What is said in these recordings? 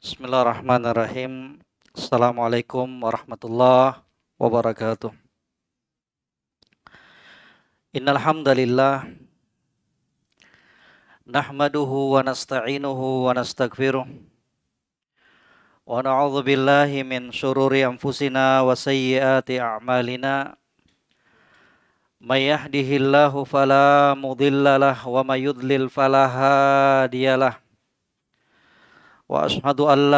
Bismillahirrahmanirrahim. Assalamualaikum warahmatullahi wabarakatuh. Innal hamdalillah nahmaduhu wa nasta'inuhu wa nastaghfiruh. Wa na'udzu billahi min syururi anfusina wa sayyiati a'malina. May yahdihillahu fala wa may yudlil wa ashadu an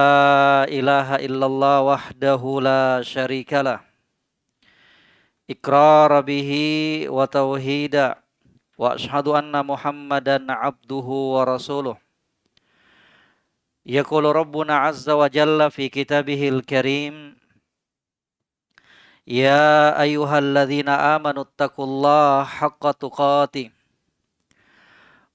ilaha illallah wahdahu la syarikalah ikrar bihi wa tauhida anna muhammadan abduhu wa rasuluh yakulu rabbuna azza wa jalla fi kitabihil karim ya ayuhal ladhina amanu attaqullah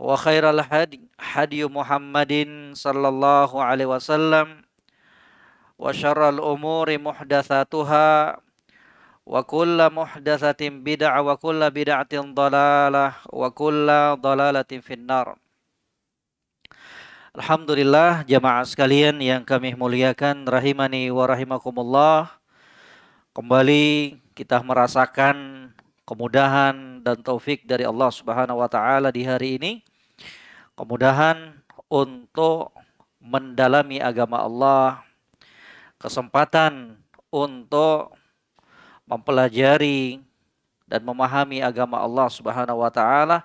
وخير الهدي هدي محمد صلى الله عليه وسلم وشر الأمور محدثاتها وكل محدثة بدعة وكل بدعة ضلالة وكل ضلالة في النار الحمد لله jamaah sekalian yang kami muliakan rahimani wa rahimakumullah Kembali kita merasakan kemudahan dan taufik dari Allah Subhanahu wa taala di hari ini. Kemudahan untuk mendalami agama Allah, kesempatan untuk mempelajari dan memahami agama Allah Subhanahu wa taala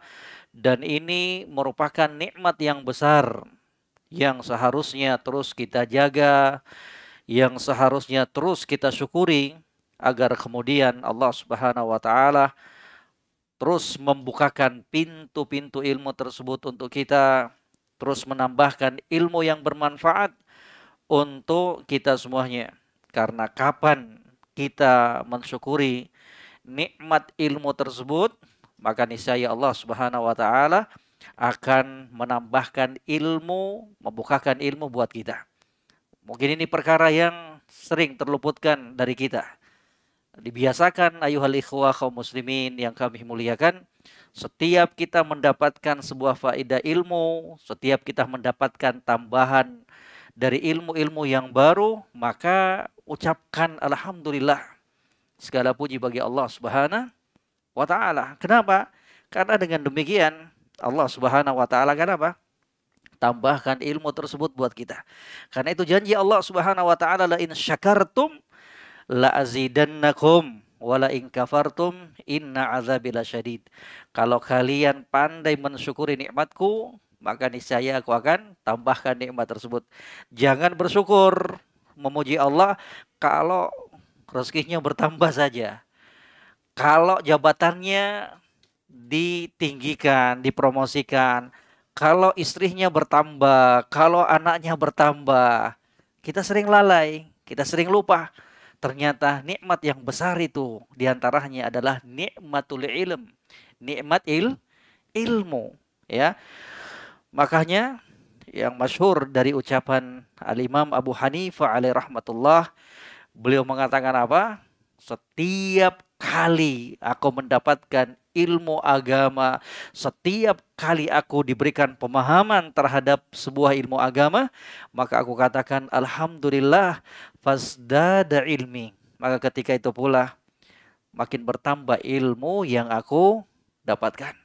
dan ini merupakan nikmat yang besar yang seharusnya terus kita jaga, yang seharusnya terus kita syukuri agar kemudian Allah Subhanahu wa taala terus membukakan pintu-pintu ilmu tersebut untuk kita terus menambahkan ilmu yang bermanfaat untuk kita semuanya karena kapan kita mensyukuri nikmat ilmu tersebut maka niscaya Allah Subhanahu wa taala akan menambahkan ilmu, membukakan ilmu buat kita. Mungkin ini perkara yang sering terluputkan dari kita dibiasakan ayuhal ikhwah kaum muslimin yang kami muliakan setiap kita mendapatkan sebuah faedah ilmu, setiap kita mendapatkan tambahan dari ilmu-ilmu yang baru, maka ucapkan alhamdulillah. Segala puji bagi Allah Subhanahu wa taala. Kenapa? Karena dengan demikian Allah Subhanahu wa taala kenapa? Tambahkan ilmu tersebut buat kita. Karena itu janji Allah Subhanahu wa taala la in syakartum la azidannakum wala in kafartum inna azabi lasyadid. Kalau kalian pandai mensyukuri nikmatku, maka niscaya aku akan tambahkan nikmat tersebut. Jangan bersyukur memuji Allah kalau rezekinya bertambah saja. Kalau jabatannya ditinggikan, dipromosikan, kalau istrinya bertambah, kalau anaknya bertambah, kita sering lalai, kita sering lupa Ternyata nikmat yang besar itu diantaranya adalah nikmatul ilm, nikmat il ilmu, ya. Makanya yang masyhur dari ucapan Al-Imam Abu Hanifah alaih rahmatullah, beliau mengatakan apa? Setiap kali aku mendapatkan ilmu agama, setiap kali aku diberikan pemahaman terhadap sebuah ilmu agama, maka aku katakan alhamdulillah fasdada ilmi. Maka ketika itu pula makin bertambah ilmu yang aku dapatkan.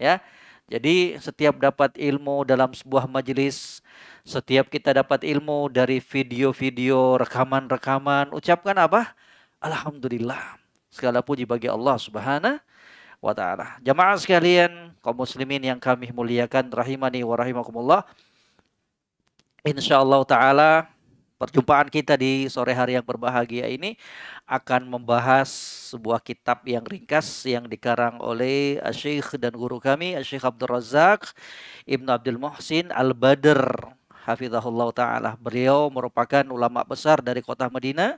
Ya. Jadi setiap dapat ilmu dalam sebuah majelis, setiap kita dapat ilmu dari video-video, rekaman-rekaman, ucapkan apa? Alhamdulillah. Segala puji bagi Allah Subhanahu wa taala. Jamaah sekalian, kaum muslimin yang kami muliakan rahimani wa rahimakumullah. Insyaallah taala Perjumpaan kita di sore hari yang berbahagia ini akan membahas sebuah kitab yang ringkas yang dikarang oleh eh, Syekh dan guru kami eh, Syekh Abdul Razak Ibnu Abdul Muhsin Al-Badr hafizahullah taala. Beliau merupakan ulama besar dari kota Madinah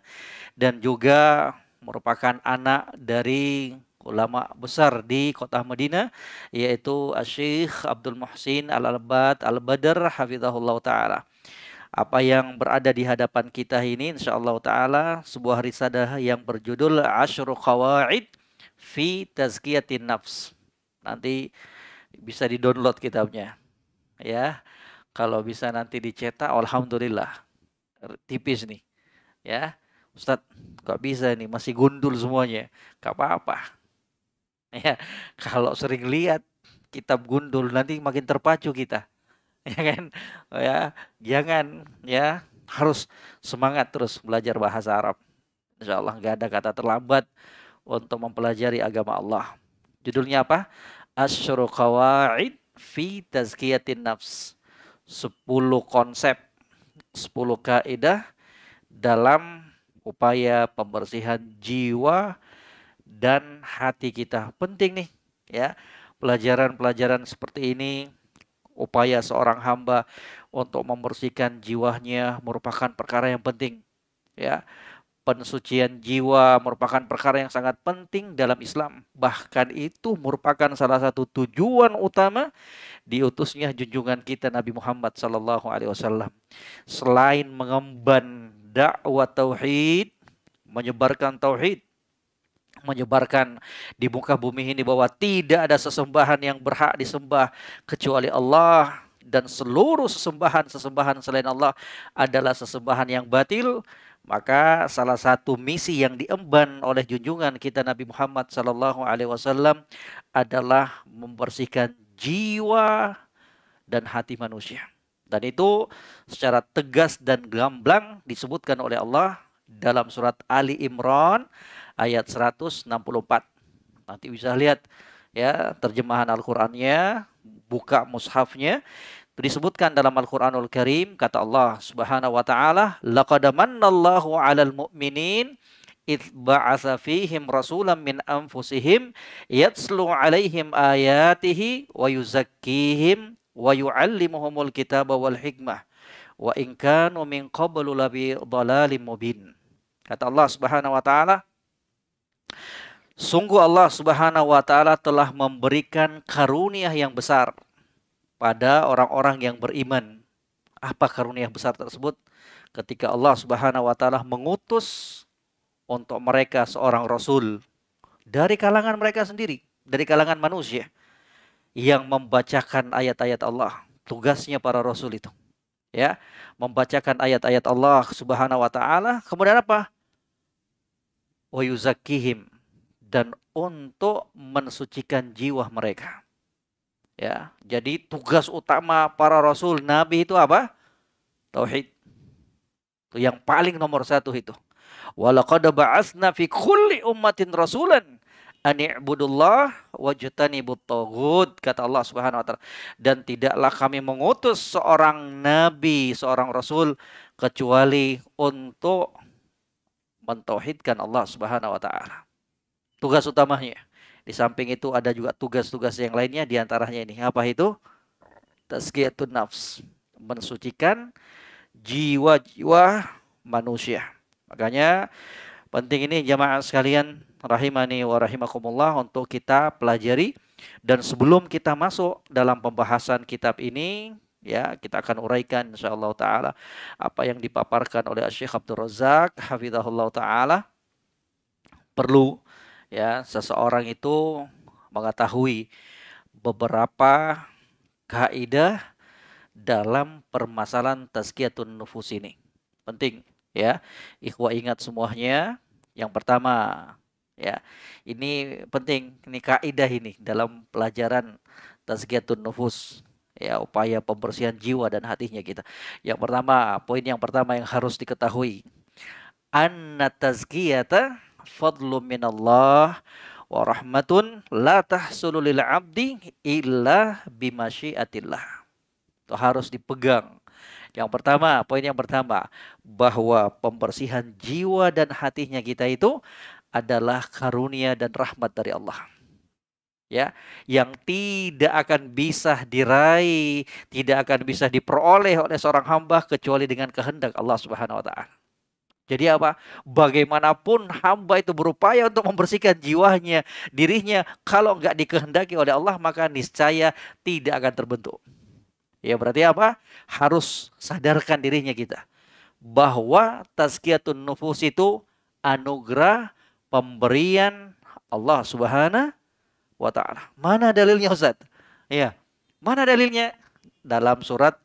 dan juga merupakan anak dari ulama besar di kota Madinah yaitu eh, Syekh Abdul Muhsin Al-Albad Al-Badr hafizahullah taala apa yang berada di hadapan kita ini insyaallah taala sebuah risalah yang berjudul Asyru Qawaid fi Tazkiyatin Nafs. Nanti bisa di-download kitabnya. Ya. Kalau bisa nanti dicetak alhamdulillah. Tipis nih. Ya. Ustadz, kok bisa nih masih gundul semuanya. Gak apa-apa. Ya, kalau sering lihat kitab gundul nanti makin terpacu kita. ya kan oh ya jangan ya harus semangat terus belajar bahasa Arab Insya Allah nggak ada kata terlambat untuk mempelajari agama Allah judulnya apa Asyru fi Tazkiyatin Nafs 10 konsep sepuluh kaidah dalam upaya pembersihan jiwa dan hati kita penting nih ya pelajaran-pelajaran seperti ini upaya seorang hamba untuk membersihkan jiwanya merupakan perkara yang penting. Ya, pensucian jiwa merupakan perkara yang sangat penting dalam Islam. Bahkan itu merupakan salah satu tujuan utama diutusnya junjungan kita Nabi Muhammad Sallallahu Alaihi Wasallam. Selain mengemban dakwah tauhid, menyebarkan tauhid, menyebarkan di muka bumi ini bahwa tidak ada sesembahan yang berhak disembah kecuali Allah dan seluruh sesembahan-sesembahan selain Allah adalah sesembahan yang batil maka salah satu misi yang diemban oleh junjungan kita Nabi Muhammad Shallallahu Alaihi Wasallam adalah membersihkan jiwa dan hati manusia. Dan itu secara tegas dan gamblang disebutkan oleh Allah dalam surat Ali Imran ayat 164. Nanti bisa lihat ya terjemahan Al-Qur'annya, buka mushafnya disebutkan dalam Al-Qur'anul Karim kata Allah Subhanahu wa taala laqad mannallahu 'alal mu'minin idh ba'atsa fihim rasulan min anfusihim yatslu 'alaihim ayatihi wa yuzakkihim wa yu'allimuhumul kitaba wal hikmah wa in kanu min qablu labi dhalalim mubin. Kata Allah Subhanahu wa taala, Sungguh Allah Subhanahu wa taala telah memberikan karunia yang besar pada orang-orang yang beriman. Apa karunia besar tersebut? Ketika Allah Subhanahu wa taala mengutus untuk mereka seorang rasul dari kalangan mereka sendiri, dari kalangan manusia yang membacakan ayat-ayat Allah. Tugasnya para rasul itu ya, membacakan ayat-ayat Allah Subhanahu wa taala, kemudian apa? wa dan untuk mensucikan jiwa mereka. Ya, jadi tugas utama para rasul nabi itu apa? Tauhid. Itu yang paling nomor satu itu. Walaqad ba'atsna fi kulli ummatin rasulan an i'budullah wajtanibut tagut kata Allah Subhanahu wa taala. Dan tidaklah kami mengutus seorang nabi, seorang rasul kecuali untuk mentauhidkan Allah Subhanahu wa taala. Tugas utamanya. Di samping itu ada juga tugas-tugas yang lainnya di antaranya ini. Apa itu? Tazkiyatun nafs, mensucikan jiwa-jiwa manusia. Makanya penting ini jamaah sekalian rahimani wa rahimakumullah untuk kita pelajari dan sebelum kita masuk dalam pembahasan kitab ini ya kita akan uraikan insyaallah taala apa yang dipaparkan oleh Syekh Abdul Razak hafizahullah taala perlu ya seseorang itu mengetahui beberapa kaidah dalam permasalahan tazkiyatun nufus ini. Penting ya. Ikhwah ingat semuanya. Yang pertama ya. Ini penting ini kaidah ini dalam pelajaran tazkiyatun nufus ya upaya pembersihan jiwa dan hatinya kita. Yang pertama, poin yang pertama yang harus diketahui. Anna tazkiyata fadlu minallah wa rahmatun la tahsulu lil abdi illa bimasyiatillah. Itu harus dipegang. Yang pertama, poin yang pertama, bahwa pembersihan jiwa dan hatinya kita itu adalah karunia dan rahmat dari Allah ya yang tidak akan bisa diraih, tidak akan bisa diperoleh oleh seorang hamba kecuali dengan kehendak Allah Subhanahu wa taala. Jadi apa? Bagaimanapun hamba itu berupaya untuk membersihkan jiwanya, dirinya, kalau enggak dikehendaki oleh Allah maka niscaya tidak akan terbentuk. Ya berarti apa? Harus sadarkan dirinya kita bahwa tazkiyatun nufus itu anugerah pemberian Allah Subhanahu wa taala. Mana dalilnya Ustaz? Iya. Mana dalilnya? Dalam surat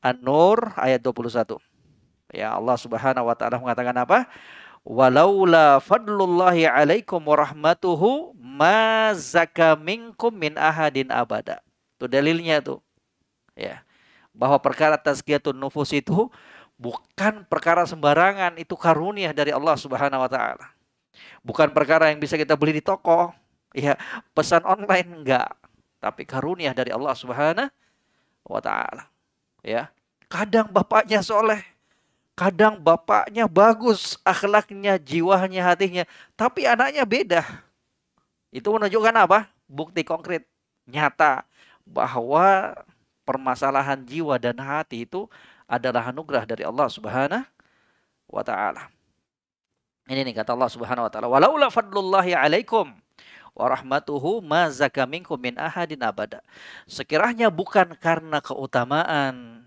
An-Nur ayat 21. Ya Allah Subhanahu wa taala mengatakan apa? Walaula fadlullahi alaikum warahmatuhu ma zaka minkum min ahadin abada. Itu dalilnya tuh. Ya. Bahwa perkara tazkiyatun nufus itu bukan perkara sembarangan, itu karunia dari Allah Subhanahu wa taala. Bukan perkara yang bisa kita beli di toko, Ya, pesan online enggak, tapi karunia dari Allah Subhanahu wa taala. Ya. Kadang bapaknya soleh, kadang bapaknya bagus akhlaknya, jiwanya, hatinya, tapi anaknya beda. Itu menunjukkan apa? Bukti konkret, nyata bahwa permasalahan jiwa dan hati itu adalah anugerah dari Allah Subhanahu wa taala. Ini nih kata Allah Subhanahu wa taala, "Walaula fadlullahi alaikum wa rahmatuhu ma zaka minkum min ahadin abada. Sekiranya bukan karena keutamaan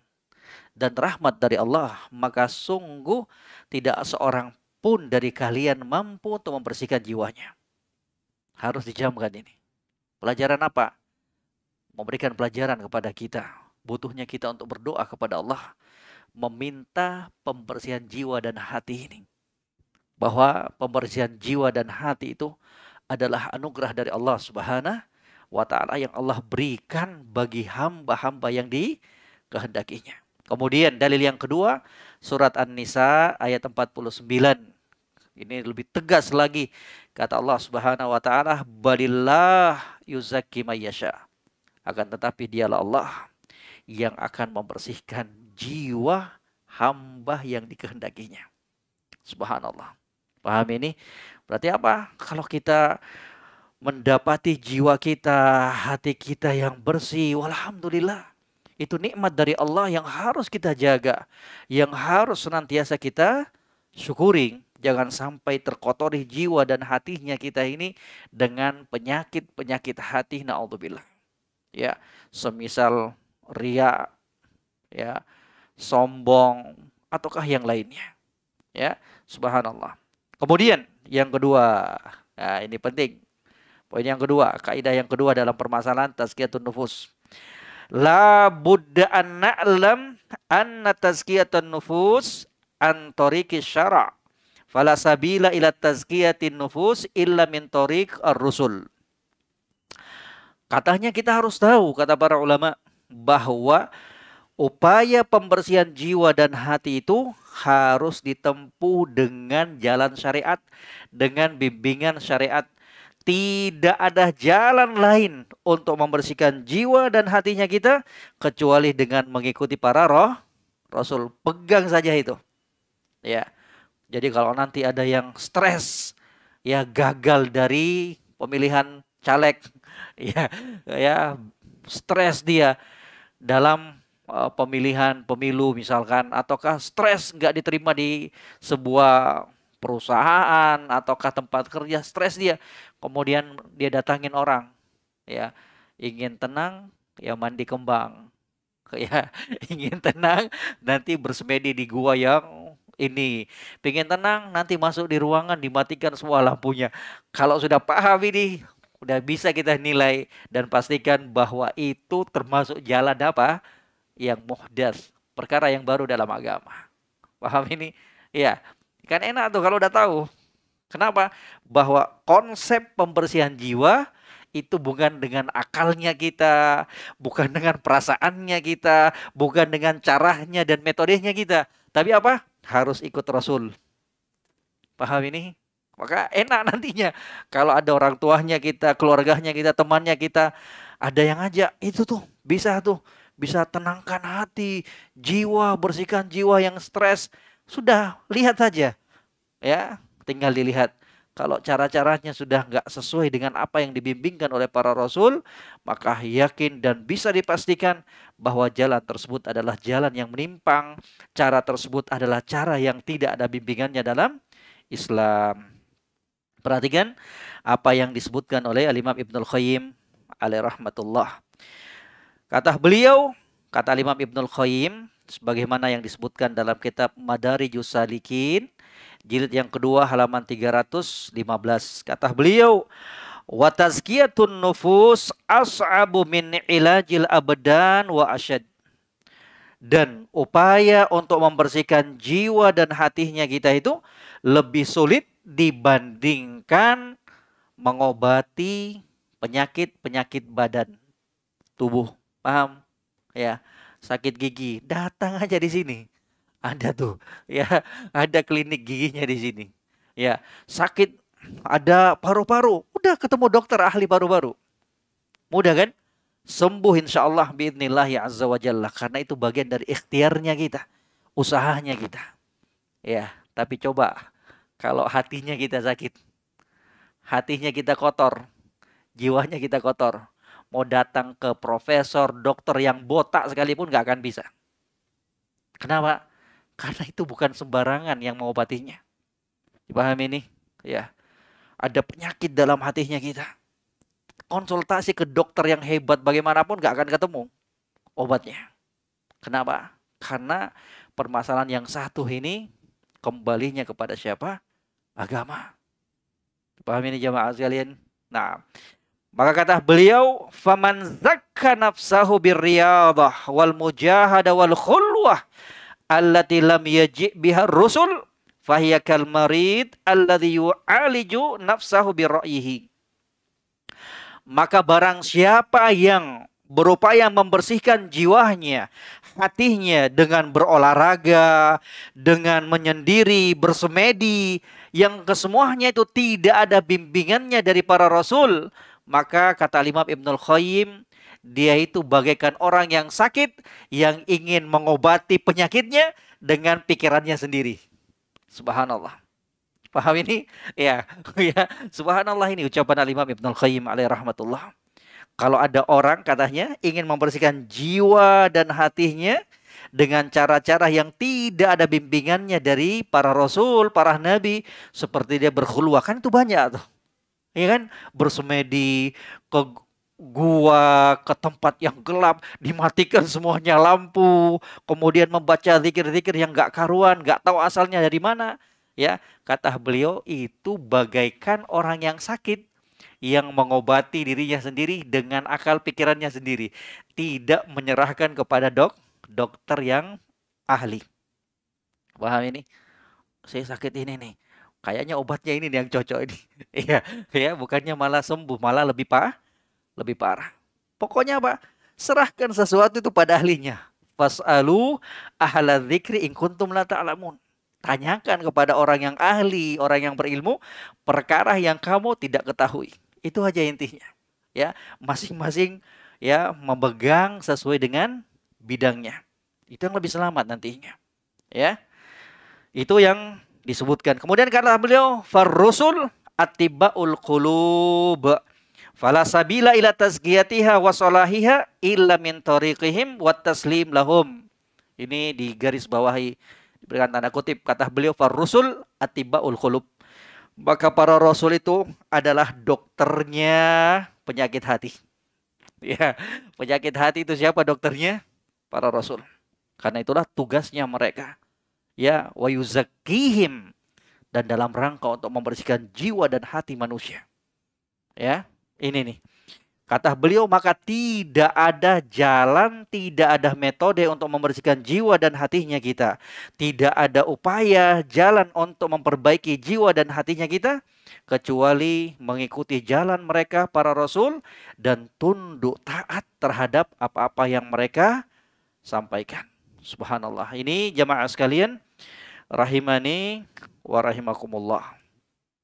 dan rahmat dari Allah, maka sungguh tidak seorang pun dari kalian mampu untuk membersihkan jiwanya. Harus dijamkan ini. Pelajaran apa? Memberikan pelajaran kepada kita. Butuhnya kita untuk berdoa kepada Allah. Meminta pembersihan jiwa dan hati ini. Bahwa pembersihan jiwa dan hati itu adalah anugerah dari Allah Subhanahu wa taala yang Allah berikan bagi hamba-hamba yang dikehendakinya. Kemudian dalil yang kedua surat An-Nisa ayat 49. Ini lebih tegas lagi kata Allah Subhanahu wa taala balillah yuzakki mayyasha. Akan tetapi dialah Allah yang akan membersihkan jiwa hamba yang dikehendakinya. Subhanallah. Paham ini? Berarti apa? Kalau kita mendapati jiwa kita, hati kita yang bersih, walhamdulillah. Itu nikmat dari Allah yang harus kita jaga, yang harus senantiasa kita syukuri. Jangan sampai terkotori jiwa dan hatinya kita ini dengan penyakit-penyakit hati naudzubillah. Ya, semisal ria, ya, sombong ataukah yang lainnya. Ya, subhanallah. Kemudian yang kedua, nah ini penting. Poin yang kedua, kaidah yang kedua dalam permasalahan tazkiyatun nufus. La budda an na'lam anna tazkiyatun nufus an tariqi syara' fala sabila ila tazkiyatin nufus illa min tariq ar-rusul. Katanya kita harus tahu kata para ulama bahwa upaya pembersihan jiwa dan hati itu harus ditempuh dengan jalan syariat, dengan bimbingan syariat. Tidak ada jalan lain untuk membersihkan jiwa dan hatinya kita kecuali dengan mengikuti para roh Rasul. Pegang saja itu. Ya. Jadi kalau nanti ada yang stres ya gagal dari pemilihan caleg ya ya stres dia dalam Eh, pemilihan pemilu misalkan ataukah stres nggak diterima di sebuah perusahaan ataukah tempat kerja stres dia kemudian dia datangin orang ya ingin tenang ya mandi kembang ya ingin tenang nanti bersemedi di gua yang ini pengen tenang nanti masuk di ruangan dimatikan semua lampunya kalau sudah paham ini udah bisa kita nilai dan pastikan bahwa itu termasuk jalan apa yang muhdas, perkara yang baru dalam agama. Paham ini? ya Kan enak tuh kalau udah tahu. Kenapa? Bahwa konsep pembersihan jiwa itu bukan dengan akalnya kita, bukan dengan perasaannya kita, bukan dengan caranya dan metodenya kita, tapi apa? Harus ikut Rasul. Paham ini? Maka enak nantinya kalau ada orang tuanya kita, keluarganya kita, temannya kita, ada yang ngajak, itu tuh bisa tuh bisa tenangkan hati, jiwa, bersihkan jiwa yang stres. Sudah lihat saja. Ya, tinggal dilihat. Kalau cara-caranya sudah nggak sesuai dengan apa yang dibimbingkan oleh para rasul, maka yakin dan bisa dipastikan bahwa jalan tersebut adalah jalan yang menimpang, cara tersebut adalah cara yang tidak ada bimbingannya dalam Islam. Perhatikan apa yang disebutkan oleh Al-Imam Ibnul Al Qayyim alaih rahmatullah. Kata beliau, kata Imam Ibnul Qayyim, sebagaimana yang disebutkan dalam kitab Madari Jusalikin, jilid yang kedua halaman 315. Kata beliau, wa nufus as'abu min ilajil abadan wa asyad. Dan upaya untuk membersihkan jiwa dan hatinya kita itu lebih sulit dibandingkan mengobati penyakit-penyakit badan tubuh paham ya sakit gigi datang aja di sini ada tuh ya ada klinik giginya di sini ya sakit ada paru-paru udah ketemu dokter ahli paru-paru mudah kan sembuh insya Allah biidnillah ya azza wajalla karena itu bagian dari ikhtiarnya kita usahanya kita ya tapi coba kalau hatinya kita sakit hatinya kita kotor jiwanya kita kotor mau datang ke profesor, dokter yang botak sekalipun gak akan bisa. Kenapa? Karena itu bukan sembarangan yang mengobatinya. Dipahami ini? Ya. Ada penyakit dalam hatinya kita. Konsultasi ke dokter yang hebat bagaimanapun gak akan ketemu obatnya. Kenapa? Karena permasalahan yang satu ini kembalinya kepada siapa? Agama. Dipahami ini jamaah sekalian? Nah, maka kata beliau, "Faman zakka nafsahu birriyadhah wal mujahadah wal khulwah allati lam yaji' biha rusul fahiya kal marid alladhi yu'aliju nafsahu birra'yihi." Maka barang siapa yang berupaya membersihkan jiwanya, hatinya dengan berolahraga, dengan menyendiri, bersemedi, yang kesemuanya itu tidak ada bimbingannya dari para rasul, maka kata Imam Ibnul Khayyim dia itu bagaikan orang yang sakit yang ingin mengobati penyakitnya dengan pikirannya sendiri. Subhanallah. Paham ini? Ya, ya. Subhanallah ini ucapan Al-Imam Ibnul Khayyim alaihi rahmatullah. Kalau ada orang katanya ingin membersihkan jiwa dan hatinya dengan cara-cara yang tidak ada bimbingannya dari para rasul, para nabi, seperti dia berkhulwah kan itu banyak tuh ya kan bersemedi ke gua ke tempat yang gelap dimatikan semuanya lampu kemudian membaca zikir-zikir yang gak karuan gak tahu asalnya dari mana ya kata beliau itu bagaikan orang yang sakit yang mengobati dirinya sendiri dengan akal pikirannya sendiri tidak menyerahkan kepada dok dokter yang ahli paham ini saya sakit ini nih kayaknya obatnya ini yang cocok ini. Iya, ya bukannya malah sembuh, malah lebih parah, lebih parah. Pokoknya apa? Serahkan sesuatu itu pada ahlinya. Fasalu ahla dzikri in kuntum la ta'lamun. Tanyakan kepada orang yang ahli, orang yang berilmu perkara yang kamu tidak ketahui. Itu aja intinya. Ya, masing-masing ya memegang sesuai dengan bidangnya. Itu yang lebih selamat nantinya. Ya. Itu yang disebutkan. Kemudian kata beliau, "Farrusul atibaul qulub." Fala sabila ila tazkiyatiha wa salahiha illa min tariqihim wa taslim lahum. Ini di garis bawahi diberikan tanda kutip kata beliau farrusul atibaul qulub. Maka para rasul itu adalah dokternya penyakit hati. Ya, penyakit hati itu siapa dokternya? Para rasul. Karena itulah tugasnya mereka ya wa yuzakihim dan dalam rangka untuk membersihkan jiwa dan hati manusia. Ya, ini nih. Kata beliau maka tidak ada jalan, tidak ada metode untuk membersihkan jiwa dan hatinya kita. Tidak ada upaya jalan untuk memperbaiki jiwa dan hatinya kita kecuali mengikuti jalan mereka para rasul dan tunduk taat terhadap apa-apa yang mereka sampaikan. Subhanallah. Ini jamaah sekalian rahimani wa rahimakumullah.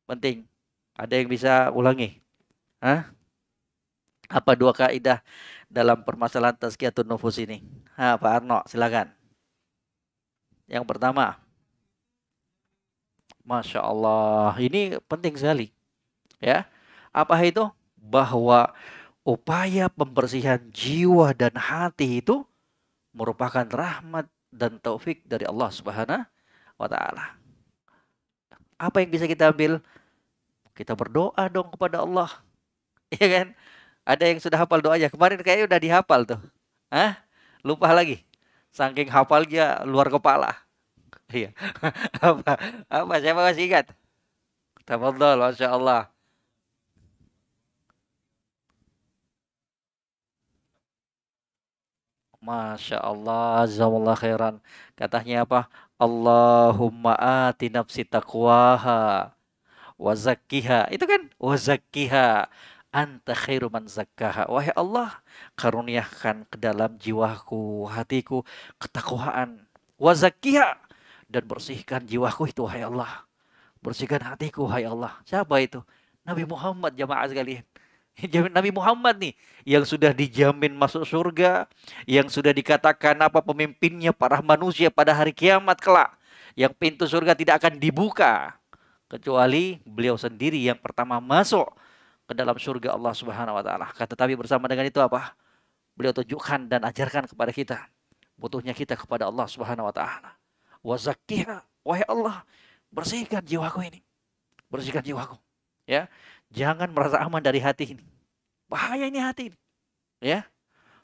Penting. Ada yang bisa ulangi? Hah? Apa dua kaidah dalam permasalahan tazkiyatun nufus ini? Ha, Pak Arno, silakan. Yang pertama, Masya Allah, ini penting sekali. Ya, apa itu? Bahwa upaya pembersihan jiwa dan hati itu merupakan rahmat dan taufik dari Allah Subhanahu wa taala. Apa yang bisa kita ambil? Kita berdoa dong kepada Allah. Iya kan? Ada yang sudah hafal doanya. Kemarin kayaknya udah dihafal tuh. Hah? Lupa lagi. Saking hafalnya luar kepala. Iya. apa? Apa? Siapa masih ingat? Tafadhol, Masya Allah. Masya Allah, Zawallah khairan. Katanya apa? Allahumma ati nafsi taqwaha wa zakkiha. Itu kan wa zakkiha anta khairu man zakkaha. Wahai Allah, karuniakan ke dalam jiwaku, hatiku ketakwaan. Wa dan bersihkan jiwaku itu wahai Allah. Bersihkan hatiku wahai Allah. Siapa itu? Nabi Muhammad jamaah sekalian. Jamin Nabi Muhammad nih yang sudah dijamin masuk surga, yang sudah dikatakan apa pemimpinnya para manusia pada hari kiamat kelak, yang pintu surga tidak akan dibuka kecuali beliau sendiri yang pertama masuk ke dalam surga Allah Subhanahu wa taala. Kata tapi bersama dengan itu apa? Beliau tunjukkan dan ajarkan kepada kita butuhnya kita kepada Allah Subhanahu wa taala. Wa wahai Allah, bersihkan jiwaku ini. Bersihkan jiwaku. Ya. Jangan merasa aman dari hati ini. Bahaya ini hati ini. Ya.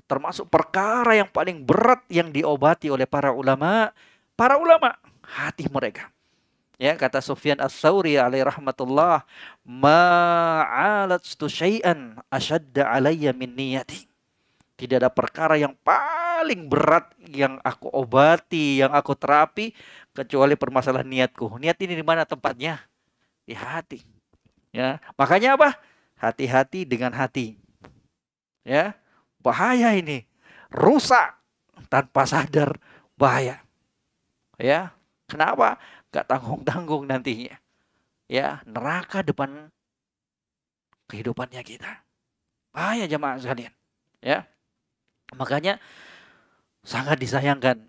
Termasuk perkara yang paling berat yang diobati oleh para ulama, para ulama hati mereka. Ya, kata Sufyan Ats-Tsauri alaihi rahmatullah, ma'alatu syai'an ashadda alayya min niyati. Tidak ada perkara yang paling berat yang aku obati, yang aku terapi kecuali permasalahan niatku. Niat ini di mana tempatnya? Di hati. Ya, makanya apa? Hati-hati dengan hati. Ya, bahaya ini. Rusak tanpa sadar bahaya. Ya, kenapa? Gak tanggung-tanggung nantinya. Ya, neraka depan kehidupannya kita. Bahaya jemaah sekalian. Ya. Makanya sangat disayangkan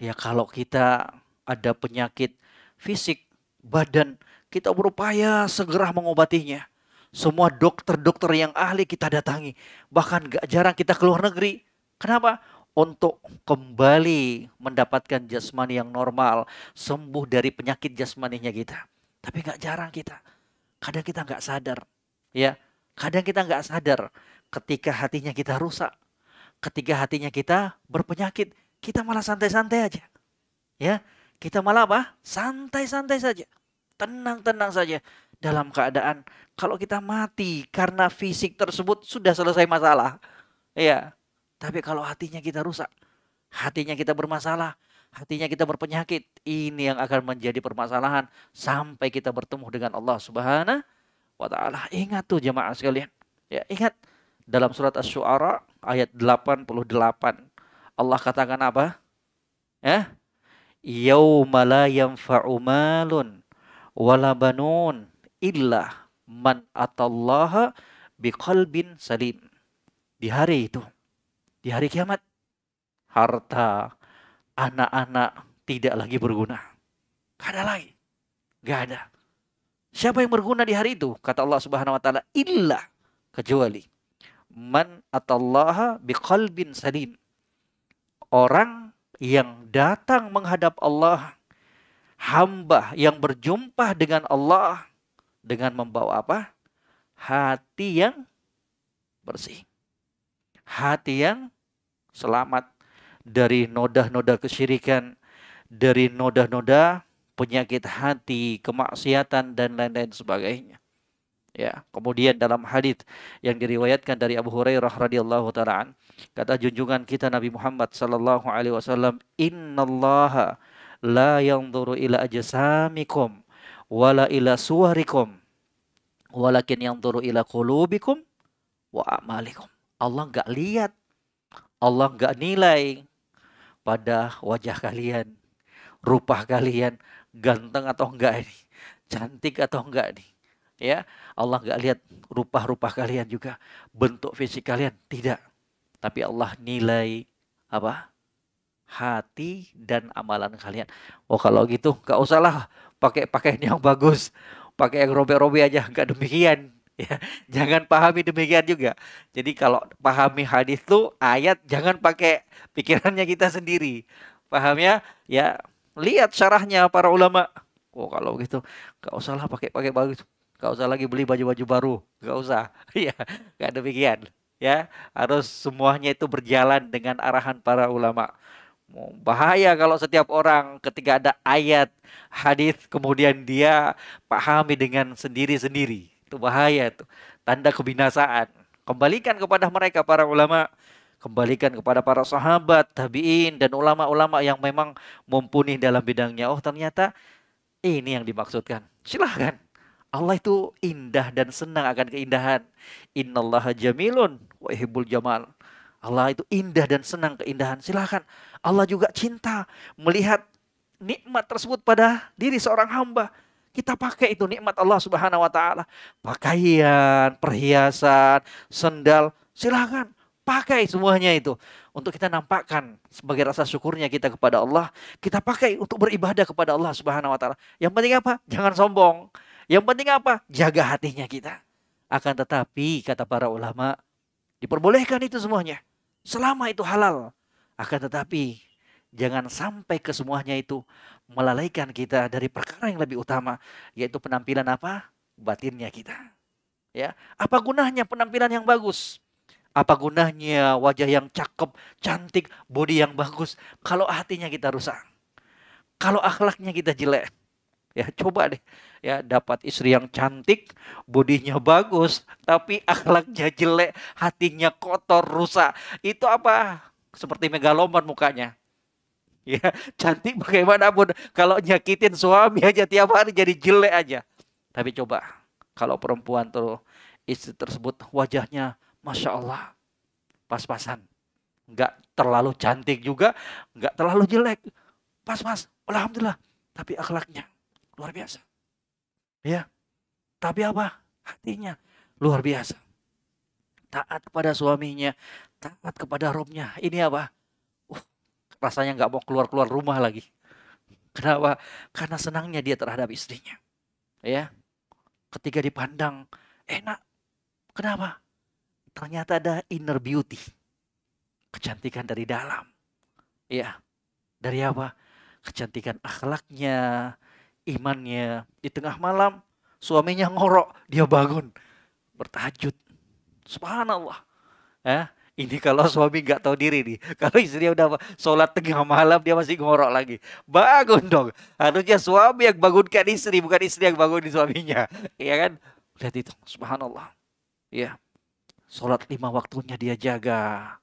ya kalau kita ada penyakit fisik badan kita berupaya segera mengobatinya. Semua dokter-dokter yang ahli kita datangi. Bahkan gak jarang kita ke luar negeri. Kenapa? Untuk kembali mendapatkan jasmani yang normal. Sembuh dari penyakit jasmaninya kita. Tapi gak jarang kita. Kadang kita gak sadar. ya Kadang kita gak sadar ketika hatinya kita rusak. Ketika hatinya kita berpenyakit. Kita malah santai-santai aja. Ya, kita malah apa? Santai-santai saja tenang-tenang saja dalam keadaan kalau kita mati karena fisik tersebut sudah selesai masalah. Ya. Tapi kalau hatinya kita rusak, hatinya kita bermasalah, hatinya kita berpenyakit, ini yang akan menjadi permasalahan sampai kita bertemu dengan Allah Subhanahu wa taala. Ingat tuh jemaah sekalian. Ya, ingat dalam surat Asy-Syu'ara ayat 88 Allah katakan apa? Ya. Yauma la yanfa'u malun wala banun illa man atallaha biqalbin salim. Di hari itu, di hari kiamat, harta, anak-anak tidak lagi berguna. Gak ada lagi. Gak ada. Siapa yang berguna di hari itu? Kata Allah Subhanahu wa taala, illa kecuali man atallaha biqalbin salim. Orang yang datang menghadap Allah hamba yang berjumpa dengan Allah dengan membawa apa? Hati yang bersih. Hati yang selamat dari noda-noda kesyirikan, dari noda-noda penyakit hati, kemaksiatan dan lain-lain sebagainya. Ya, kemudian dalam hadis yang diriwayatkan dari Abu Hurairah radhiyallahu taala kata junjungan kita Nabi Muhammad sallallahu alaihi wasallam, "Innallaha la yanzuru ila ajsamikum wala ila suwarikum walakin yanzuru ila qulubikum wa amalikum. Allah nggak lihat, Allah nggak nilai pada wajah kalian, rupa kalian, ganteng atau enggak ini, cantik atau enggak nih. Ya, Allah nggak lihat rupa-rupa kalian juga, bentuk fisik kalian tidak. Tapi Allah nilai apa? hati dan amalan kalian. Oh kalau gitu nggak usahlah pakai pakaian yang bagus, pakai yang robek-robek aja nggak demikian. Ya, jangan pahami demikian juga. Jadi kalau pahami hadis tuh ayat jangan pakai pikirannya kita sendiri. Paham ya? Ya lihat syarahnya para ulama. Oh kalau gitu nggak usahlah pakai pakai bagus, Gak usah lagi beli baju-baju baru, Gak usah. Iya, gak demikian. Ya harus semuanya itu berjalan dengan arahan para ulama. Bahaya kalau setiap orang ketika ada ayat hadis kemudian dia pahami dengan sendiri-sendiri. Itu bahaya itu. Tanda kebinasaan. Kembalikan kepada mereka para ulama, kembalikan kepada para sahabat, tabi'in dan ulama-ulama yang memang mumpuni dalam bidangnya. Oh, ternyata ini yang dimaksudkan. Silahkan. Allah itu indah dan senang akan keindahan. Innallaha jamilun wa jamal. Allah itu indah dan senang keindahan. Silahkan. Allah juga cinta melihat nikmat tersebut pada diri seorang hamba. Kita pakai itu nikmat Allah Subhanahu wa taala. Pakaian, perhiasan, sendal, silahkan pakai semuanya itu untuk kita nampakkan sebagai rasa syukurnya kita kepada Allah. Kita pakai untuk beribadah kepada Allah Subhanahu wa taala. Yang penting apa? Jangan sombong. Yang penting apa? Jaga hatinya kita. Akan tetapi kata para ulama diperbolehkan itu semuanya selama itu halal. Akan tetapi jangan sampai kesemuanya itu melalaikan kita dari perkara yang lebih utama yaitu penampilan apa? batinnya kita. Ya, apa gunanya penampilan yang bagus? Apa gunanya wajah yang cakep, cantik, body yang bagus kalau hatinya kita rusak? Kalau akhlaknya kita jelek, ya coba deh ya dapat istri yang cantik bodinya bagus tapi akhlaknya jelek hatinya kotor rusak itu apa seperti megaloman mukanya ya cantik bagaimanapun kalau nyakitin suami aja tiap hari jadi jelek aja tapi coba kalau perempuan tuh istri tersebut wajahnya masya Allah pas-pasan nggak terlalu cantik juga nggak terlalu jelek pas-pas alhamdulillah tapi akhlaknya Luar biasa. Ya. Tapi apa? Hatinya luar biasa. Taat kepada suaminya, taat kepada robnya. Ini apa? Uh, rasanya nggak mau keluar-keluar rumah lagi. Kenapa? Karena senangnya dia terhadap istrinya. Ya. Ketika dipandang enak. Kenapa? Ternyata ada inner beauty. Kecantikan dari dalam. Ya. Dari apa? Kecantikan akhlaknya, imannya. Di tengah malam suaminya ngorok, dia bangun bertajud. Subhanallah. Eh, ini kalau suami nggak tahu diri nih. Kalau istri udah sholat tengah malam dia masih ngorok lagi. Bangun dong. Harusnya suami yang bangunkan istri, bukan istri yang bangun di suaminya. Iya kan? Lihat itu, subhanallah. ya Sholat lima waktunya dia jaga.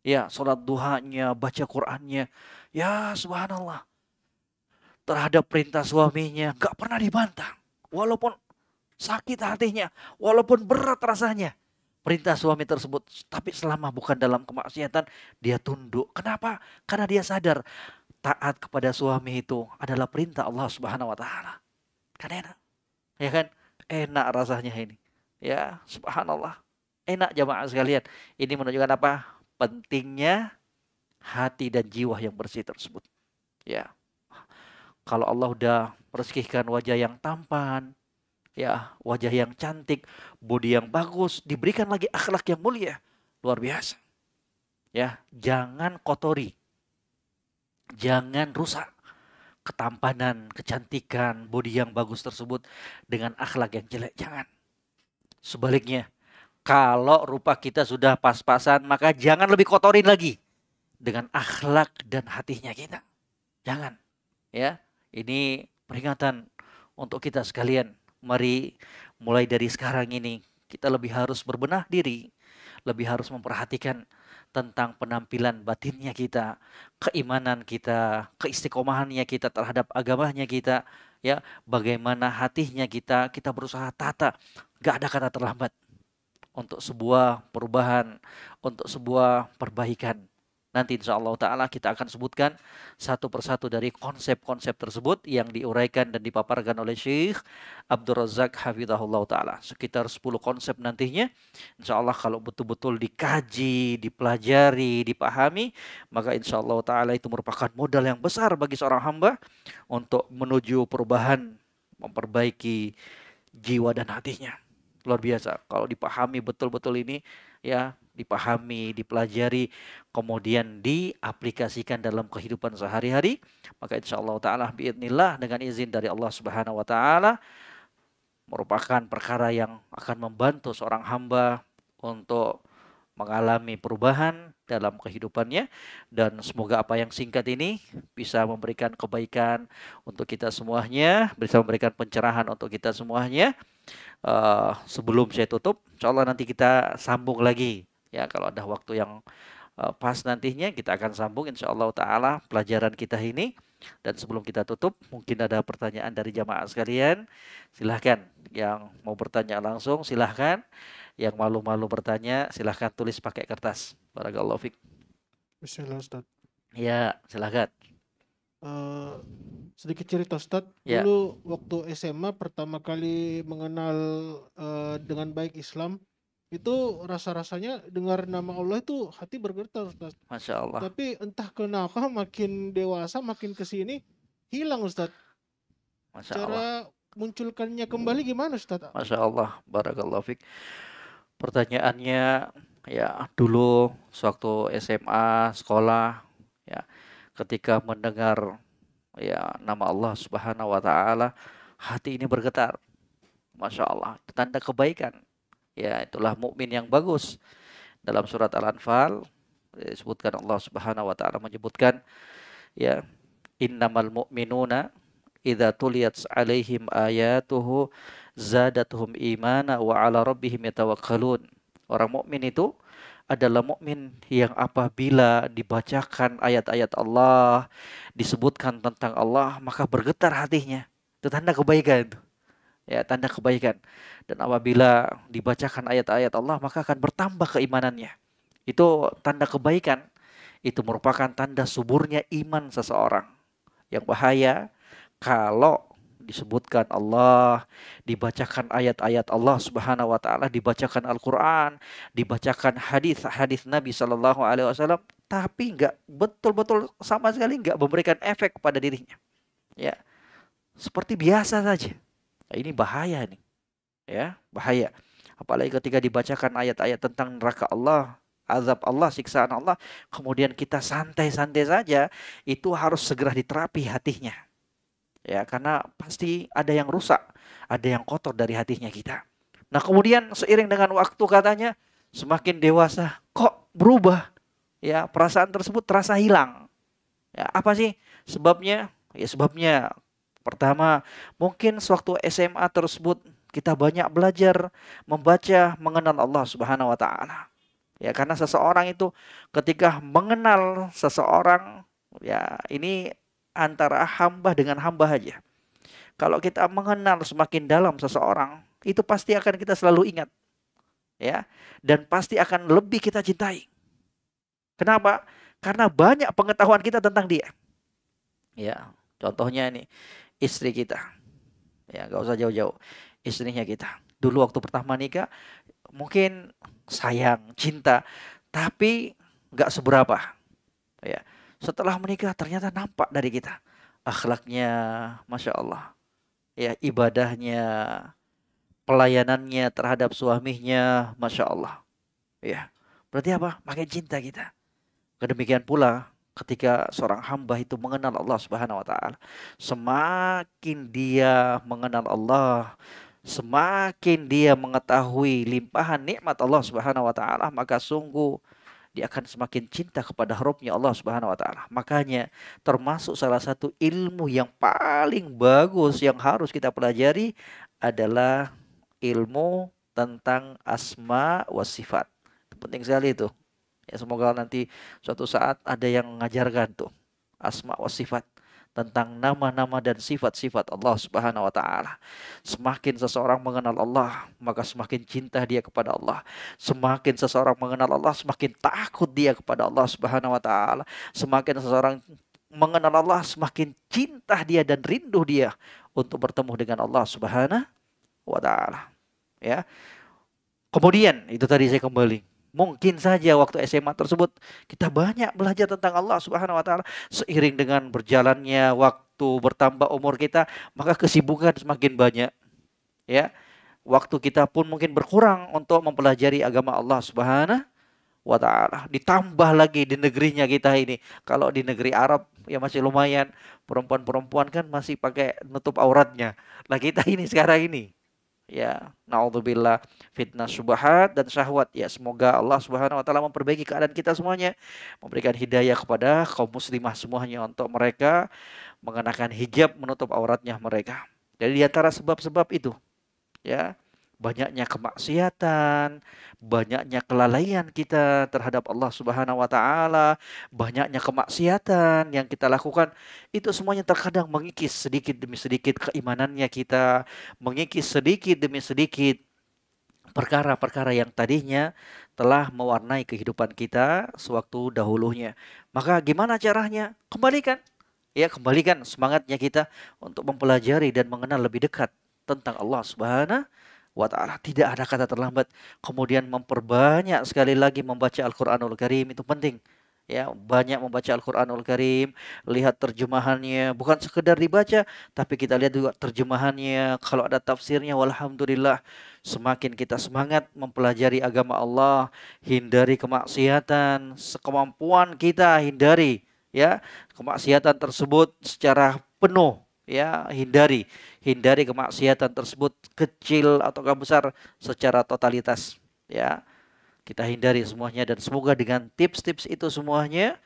Ya, sholat duhanya, baca Qur'annya. Ya, subhanallah terhadap perintah suaminya, gak pernah dibantah. Walaupun sakit hatinya, walaupun berat rasanya. Perintah suami tersebut, tapi selama bukan dalam kemaksiatan, dia tunduk. Kenapa? Karena dia sadar taat kepada suami itu adalah perintah Allah Subhanahu wa taala. Kan enak. Ya kan? Enak rasanya ini. Ya, subhanallah. Enak jamaah sekalian. Ini menunjukkan apa? Pentingnya hati dan jiwa yang bersih tersebut. Ya. Kalau Allah udah persihkan wajah yang tampan, ya wajah yang cantik, bodi yang bagus, diberikan lagi akhlak yang mulia, luar biasa. Ya, jangan kotori, jangan rusak ketampanan, kecantikan, bodi yang bagus tersebut dengan akhlak yang jelek, jangan. Sebaliknya, kalau rupa kita sudah pas-pasan, maka jangan lebih kotorin lagi dengan akhlak dan hatinya kita. Jangan, ya ini peringatan untuk kita sekalian. Mari mulai dari sekarang ini kita lebih harus berbenah diri, lebih harus memperhatikan tentang penampilan batinnya kita, keimanan kita, keistiqomahannya kita terhadap agamanya kita, ya bagaimana hatinya kita, kita berusaha tata. Gak ada kata terlambat untuk sebuah perubahan, untuk sebuah perbaikan. Nanti insya Allah Ta'ala kita akan sebutkan satu persatu dari konsep-konsep tersebut yang diuraikan dan dipaparkan oleh Syekh Abdul Razak Hafidahullah Ta'ala. Sekitar 10 konsep nantinya. Insya Allah kalau betul-betul dikaji, dipelajari, dipahami, maka insya Allah Ta'ala itu merupakan modal yang besar bagi seorang hamba untuk menuju perubahan, memperbaiki jiwa dan hatinya. Luar biasa. Kalau dipahami betul-betul ini, ya dipahami, dipelajari, kemudian diaplikasikan dalam kehidupan sehari-hari, maka insya Allah Ta'ala biidnillah dengan izin dari Allah Subhanahu Wa Ta'ala merupakan perkara yang akan membantu seorang hamba untuk mengalami perubahan dalam kehidupannya dan semoga apa yang singkat ini bisa memberikan kebaikan untuk kita semuanya bisa memberikan pencerahan untuk kita semuanya uh, sebelum saya tutup insyaallah nanti kita sambung lagi ya kalau ada waktu yang eh, pas nantinya kita akan sambung insya Allah taala pelajaran kita ini dan sebelum kita tutup mungkin ada pertanyaan dari jamaah sekalian silahkan yang mau bertanya langsung silahkan yang malu-malu bertanya silahkan tulis pakai kertas barakallahu fiq Bismillah Ustaz ya silahkan uh, sedikit cerita Ustaz ya. dulu waktu SMA pertama kali mengenal uh, dengan baik Islam itu rasa-rasanya dengar nama Allah itu hati bergetar Ustaz. Masya Allah. Tapi entah kenapa makin dewasa makin kesini hilang Ustaz. Masya Cara Allah. munculkannya kembali gimana Ustaz? Masya Allah, Barakallahu Fik. Pertanyaannya ya dulu sewaktu SMA sekolah ya ketika mendengar ya nama Allah Subhanahu wa taala hati ini bergetar. Masya Allah, tanda kebaikan ya itulah mukmin yang bagus dalam surat Al-Anfal eh, disebutkan Allah Subhanahu wa taala menyebutkan ya innamal mu'minuna idza tuliyat alaihim ayatuhu zadatuhum imana wa ala rabbihim yatawakkalun orang mukmin itu adalah mukmin yang apabila dibacakan ayat-ayat Allah disebutkan tentang Allah maka bergetar hatinya itu tanda kebaikan itu ya tanda kebaikan dan apabila dibacakan ayat-ayat Allah maka akan bertambah keimanannya itu tanda kebaikan itu merupakan tanda suburnya iman seseorang yang bahaya kalau disebutkan Allah, dibacakan ayat-ayat Allah Subhanahu wa taala, dibacakan Al-Qur'an, dibacakan hadis-hadis Nabi Shallallahu alaihi wasallam, tapi enggak betul-betul sama sekali enggak memberikan efek kepada dirinya. Ya. Seperti biasa saja. Nah, ini bahaya nih. Ya, bahaya. Apalagi ketika dibacakan ayat-ayat tentang neraka Allah, azab Allah, siksaan Allah, kemudian kita santai-santai saja, itu harus segera diterapi hatinya. Ya, karena pasti ada yang rusak, ada yang kotor dari hatinya kita. Nah, kemudian seiring dengan waktu katanya semakin dewasa, kok berubah? Ya, perasaan tersebut terasa hilang. Ya, apa sih sebabnya? Ya sebabnya Pertama, mungkin sewaktu SMA tersebut kita banyak belajar membaca mengenal Allah Subhanahu wa taala. Ya, karena seseorang itu ketika mengenal seseorang ya ini antara hamba dengan hamba aja. Kalau kita mengenal semakin dalam seseorang, itu pasti akan kita selalu ingat. Ya, dan pasti akan lebih kita cintai. Kenapa? Karena banyak pengetahuan kita tentang dia. Ya, contohnya ini istri kita. Ya, gak usah jauh-jauh. Istrinya kita. Dulu waktu pertama nikah mungkin sayang, cinta, tapi gak seberapa. Ya. Setelah menikah ternyata nampak dari kita akhlaknya, masya Allah. Ya, ibadahnya, pelayanannya terhadap suaminya, masya Allah. Ya, berarti apa? Makin cinta kita. Kedemikian pula ketika seorang hamba itu mengenal Allah Subhanahu wa taala, semakin dia mengenal Allah, semakin dia mengetahui limpahan nikmat Allah Subhanahu wa taala, maka sungguh dia akan semakin cinta kepada harapnya Allah Subhanahu wa taala. Makanya termasuk salah satu ilmu yang paling bagus yang harus kita pelajari adalah ilmu tentang asma wa sifat. penting sekali itu. Ya, semoga nanti suatu saat ada yang mengajarkan tuh asma wa sifat tentang nama-nama dan sifat-sifat Allah Subhanahu wa taala. Semakin seseorang mengenal Allah, maka semakin cinta dia kepada Allah. Semakin seseorang mengenal Allah, semakin takut dia kepada Allah Subhanahu wa taala. Semakin seseorang mengenal Allah, semakin cinta dia dan rindu dia untuk bertemu dengan Allah Subhanahu wa taala. Ya. Kemudian itu tadi saya kembali Mungkin saja waktu SMA tersebut kita banyak belajar tentang Allah Subhanahu wa taala seiring dengan berjalannya waktu bertambah umur kita, maka kesibukan semakin banyak. Ya. Waktu kita pun mungkin berkurang untuk mempelajari agama Allah Subhanahu wa taala. Ditambah lagi di negerinya kita ini. Kalau di negeri Arab ya masih lumayan, perempuan-perempuan kan masih pakai nutup auratnya. Lah kita ini sekarang ini ya naudzubillah fitnah subhat dan syahwat ya semoga Allah Subhanahu wa taala memperbaiki keadaan kita semuanya memberikan hidayah kepada kaum muslimah semuanya untuk mereka mengenakan hijab menutup auratnya mereka jadi di antara sebab-sebab itu ya banyaknya kemaksiatan, banyaknya kelalaian kita terhadap Allah Subhanahu wa taala, banyaknya kemaksiatan yang kita lakukan, itu semuanya terkadang mengikis sedikit demi sedikit keimanannya kita, mengikis sedikit demi sedikit perkara-perkara yang tadinya telah mewarnai kehidupan kita sewaktu dahulunya. Maka gimana caranya? Kembalikan ya kembalikan semangatnya kita untuk mempelajari dan mengenal lebih dekat tentang Allah Subhanahu wa taala. Tidak ada kata terlambat. Kemudian memperbanyak sekali lagi membaca Al-Qur'anul Karim itu penting. Ya, banyak membaca Al-Qur'anul Karim, lihat terjemahannya, bukan sekedar dibaca, tapi kita lihat juga terjemahannya, kalau ada tafsirnya walhamdulillah semakin kita semangat mempelajari agama Allah, hindari kemaksiatan, sekemampuan kita hindari ya kemaksiatan tersebut secara penuh ya hindari hindari kemaksiatan tersebut kecil atau besar secara totalitas ya kita hindari semuanya dan semoga dengan tips-tips itu semuanya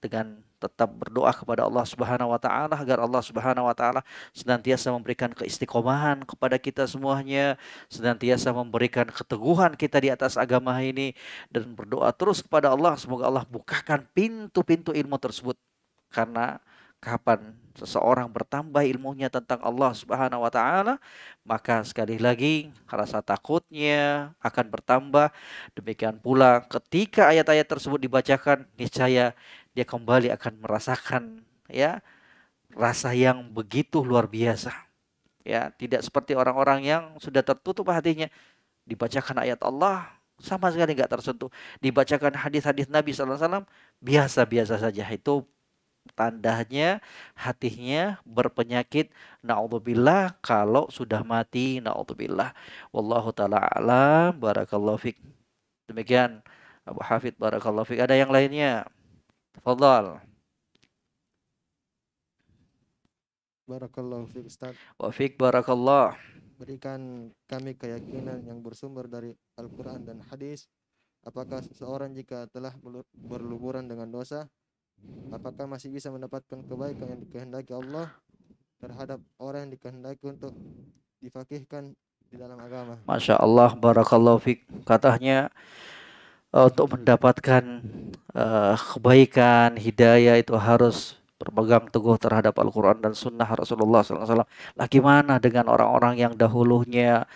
dengan tetap berdoa kepada Allah Subhanahu wa taala agar Allah Subhanahu wa taala senantiasa memberikan keistiqomahan kepada kita semuanya, senantiasa memberikan keteguhan kita di atas agama ini dan berdoa terus kepada Allah semoga Allah bukakan pintu-pintu ilmu tersebut karena kapan seseorang bertambah ilmunya tentang Allah Subhanahu wa taala, maka sekali lagi rasa takutnya akan bertambah. Demikian pula ketika ayat-ayat tersebut dibacakan, niscaya dia kembali akan merasakan ya rasa yang begitu luar biasa. Ya, tidak seperti orang-orang yang sudah tertutup hatinya dibacakan ayat Allah sama sekali nggak tersentuh. Dibacakan hadis-hadis Nabi Sallallahu Alaihi Wasallam biasa-biasa saja. Itu tandanya hatinya berpenyakit naudzubillah kalau sudah mati naudzubillah wallahu taala alam barakallahu fik demikian Abu Hafid barakallahu fik ada yang lainnya tafadhal barakallahu fik Ustaz wa fik barakallahu. berikan kami keyakinan yang bersumber dari Al-Qur'an dan hadis apakah seseorang jika telah berluburan dengan dosa apakah masih bisa mendapatkan kebaikan yang dikehendaki Allah terhadap orang yang dikehendaki untuk difakihkan di dalam agama. Masya Allah, barakallahu fik. Katanya eh, untuk mendapatkan uh, kebaikan, hidayah itu harus berpegang teguh terhadap Al-Quran dan Sunnah Rasulullah SAW. Lah gimana dengan orang-orang yang dahulunya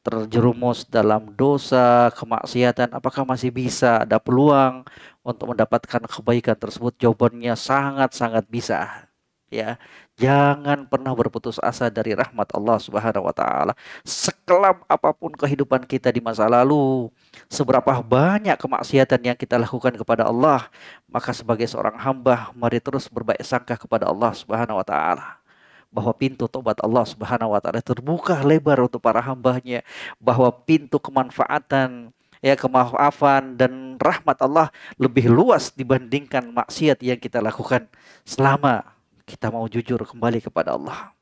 terjerumus dalam dosa, kemaksiatan, apakah masih bisa ada peluang untuk mendapatkan kebaikan tersebut? Jawabannya sangat-sangat bisa. Ya, Jangan pernah berputus asa dari rahmat Allah Subhanahu wa taala. Sekelam apapun kehidupan kita di masa lalu, seberapa banyak kemaksiatan yang kita lakukan kepada Allah, maka sebagai seorang hamba mari terus berbaik sangka kepada Allah Subhanahu wa taala bahwa pintu tobat Allah Subhanahu wa taala terbuka lebar untuk para hambanya, bahwa pintu kemanfaatan ya kemaafan dan rahmat Allah lebih luas dibandingkan maksiat yang kita lakukan selama kita mau jujur kembali kepada Allah.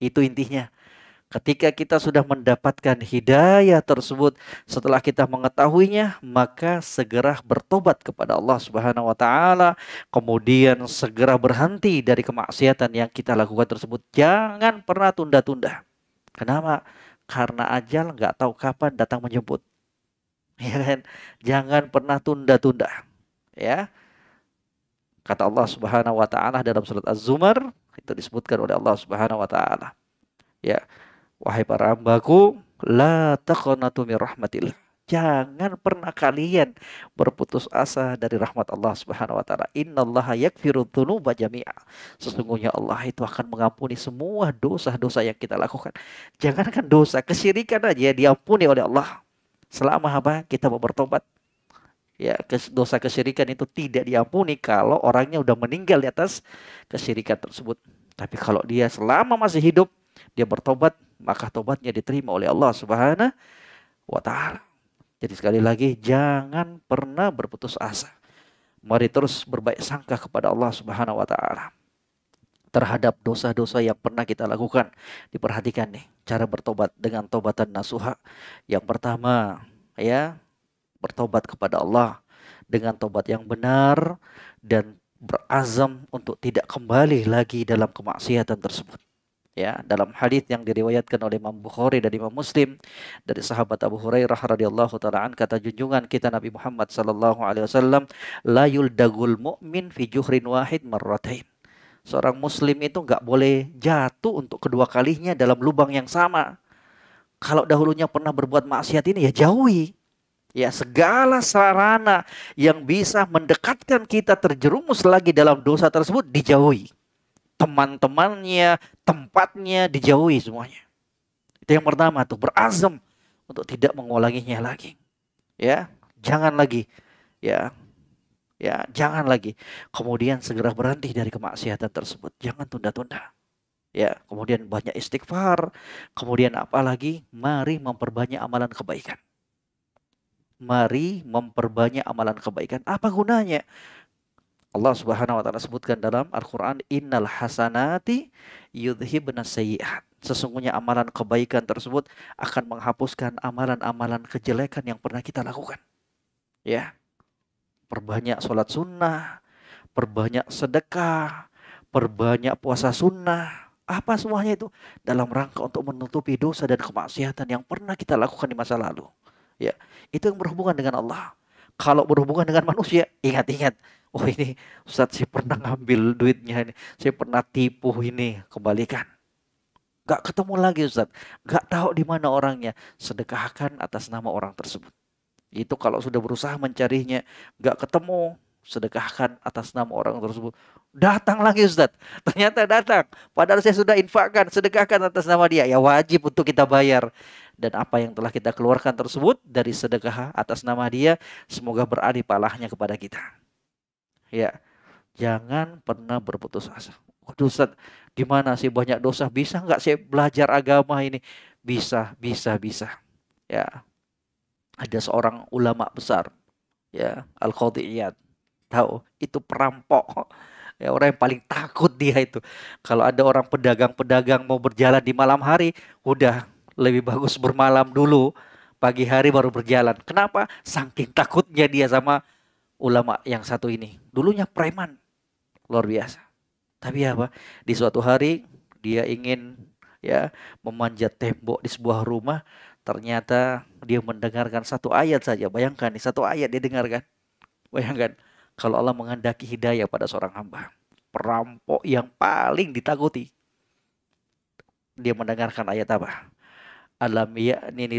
Itu intinya. Ketika kita sudah mendapatkan hidayah tersebut, setelah kita mengetahuinya, maka segera bertobat kepada Allah Subhanahu wa taala, kemudian segera berhenti dari kemaksiatan yang kita lakukan tersebut. Jangan pernah tunda-tunda. Kenapa? Karena ajal nggak tahu kapan datang menjemput. Ya kan? Jangan pernah tunda-tunda. Ya. Kata Allah Subhanahu wa taala dalam surat Az-Zumar itu disebutkan oleh Allah Subhanahu wa taala. Ya. Wahai para hambaku, la taqnatu min rahmatillah. Jangan pernah kalian berputus asa dari rahmat Allah Subhanahu wa taala. Innallaha yaghfiru dzunuba jami'a. Sesungguhnya Allah itu akan mengampuni semua dosa-dosa yang kita lakukan. Jangankan dosa, kesyirikan aja diampuni oleh Allah. Selama apa kita mau bertobat ya dosa kesyirikan itu tidak diampuni kalau orangnya udah meninggal di atas kesyirikan tersebut. Tapi kalau dia selama masih hidup, dia bertobat, maka tobatnya diterima oleh Allah Subhanahu wa taala. Jadi sekali lagi jangan pernah berputus asa. Mari terus berbaik sangka kepada Allah Subhanahu wa taala terhadap dosa-dosa yang pernah kita lakukan. Diperhatikan nih cara bertobat dengan tobatan nasuha. Yang pertama, ya bertobat kepada Allah dengan tobat yang benar dan berazam untuk tidak kembali lagi dalam kemaksiatan tersebut. Ya, dalam hadis yang diriwayatkan oleh Imam Bukhari dan Imam Muslim dari sahabat Abu Hurairah radhiyallahu taala kata junjungan kita Nabi Muhammad sallallahu alaihi wasallam la yuldagul mu'min fi juhrin wahid marratain. Seorang muslim itu nggak boleh jatuh untuk kedua kalinya dalam lubang yang sama. Kalau dahulunya pernah berbuat maksiat ini ya jauhi Ya, segala sarana yang bisa mendekatkan kita terjerumus lagi dalam dosa tersebut dijauhi. Teman-temannya, tempatnya dijauhi semuanya. Itu yang pertama tuh, berazam untuk tidak mengulanginya lagi. Ya, jangan lagi. Ya. Ya, jangan lagi. Kemudian segera berhenti dari kemaksiatan tersebut. Jangan tunda-tunda ya kemudian banyak istighfar kemudian apa lagi mari memperbanyak amalan kebaikan mari memperbanyak amalan kebaikan. Apa gunanya? Allah Subhanahu wa taala sebutkan dalam Al-Qur'an innal hasanati yudhibna sayyi'at. Sesungguhnya amalan kebaikan tersebut akan menghapuskan amalan-amalan kejelekan yang pernah kita lakukan. Ya. Perbanyak sholat sunnah, perbanyak sedekah, perbanyak puasa sunnah, apa semuanya itu dalam rangka untuk menutupi dosa dan kemaksiatan yang pernah kita lakukan di masa lalu ya itu yang berhubungan dengan Allah kalau berhubungan dengan manusia ingat-ingat oh ini Ustaz saya pernah ngambil duitnya ini saya pernah tipu ini kembalikan Gak ketemu lagi Ustaz. Gak tahu di mana orangnya. Sedekahkan atas nama orang tersebut. Itu kalau sudah berusaha mencarinya. Gak ketemu sedekahkan atas nama orang tersebut. Datang lagi Ustaz. Ternyata datang. Padahal saya sudah infakkan, sedekahkan atas nama dia. Ya wajib untuk kita bayar. Dan apa yang telah kita keluarkan tersebut dari sedekah atas nama dia. Semoga berani palahnya kepada kita. Ya. Jangan pernah berputus asa. Waduh Ustaz, gimana sih banyak dosa? Bisa nggak saya belajar agama ini? Bisa, bisa, bisa. Ya. Ada seorang ulama besar. Ya, Al-Qadiyat tahu itu perampok ya orang yang paling takut dia itu kalau ada orang pedagang-pedagang mau berjalan di malam hari udah lebih bagus bermalam dulu pagi hari baru berjalan kenapa saking takutnya dia sama ulama yang satu ini dulunya preman luar biasa tapi apa di suatu hari dia ingin ya memanjat tembok di sebuah rumah ternyata dia mendengarkan satu ayat saja bayangkan nih satu ayat dia dengarkan bayangkan kalau Allah menghendaki hidayah pada seorang hamba. Perampok yang paling ditakuti. Dia mendengarkan ayat apa? Alam ya'nini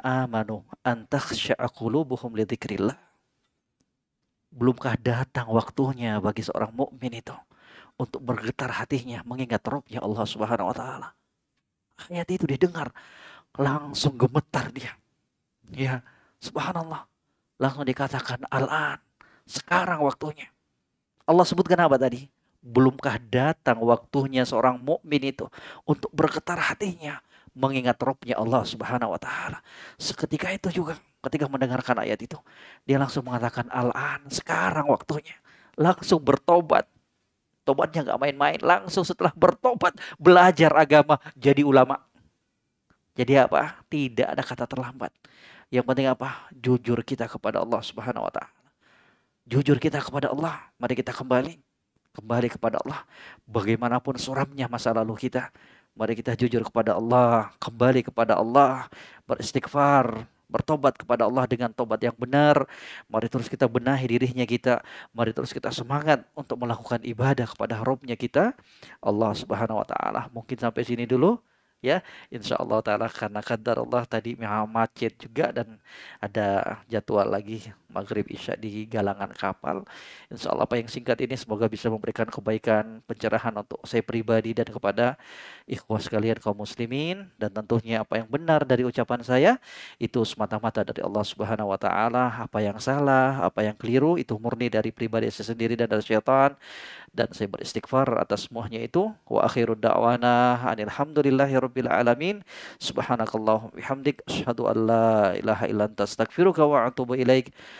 amanu antakhsha'a qulubuhum li dzikrillah. Belumkah datang waktunya bagi seorang mukmin itu untuk bergetar hatinya mengingat Rabbnya Allah Subhanahu wa taala. Ayat itu dia dengar langsung gemetar dia. Ya, subhanallah. Langsung dikatakan al-an sekarang waktunya. Allah sebutkan apa tadi? Belumkah datang waktunya seorang mukmin itu untuk bergetar hatinya mengingat robnya Allah Subhanahu wa taala. Seketika itu juga ketika mendengarkan ayat itu, dia langsung mengatakan al-an, sekarang waktunya. Langsung bertobat. Tobatnya nggak main-main, langsung setelah bertobat belajar agama jadi ulama. Jadi apa? Tidak ada kata terlambat. Yang penting apa? Jujur kita kepada Allah Subhanahu wa taala jujur kita kepada Allah. Mari kita kembali kembali kepada Allah. Bagaimanapun suramnya masa lalu kita, mari kita jujur kepada Allah, kembali kepada Allah, beristighfar, bertobat kepada Allah dengan tobat yang benar. Mari terus kita benahi dirinya kita. Mari terus kita semangat untuk melakukan ibadah kepada Robnya kita. Allah Subhanahu Wa Taala. Mungkin sampai sini dulu ya insya Allah taala karena kadar Allah tadi macet juga dan ada jadwal lagi maghrib isya di galangan kapal. Insya Allah apa yang singkat ini semoga bisa memberikan kebaikan, pencerahan untuk saya pribadi dan kepada ikhwah sekalian kaum muslimin dan tentunya apa yang benar dari ucapan saya itu semata-mata dari Allah Subhanahu wa taala. Apa yang salah, apa yang keliru itu murni dari pribadi saya sendiri dan dari syaitan dan saya beristighfar atas semuanya itu. Wa akhiru da'wana rabbil alamin. Subhanakallahumma bihamdik asyhadu an la ilaha illa anta astaghfiruka wa atubu ilaik.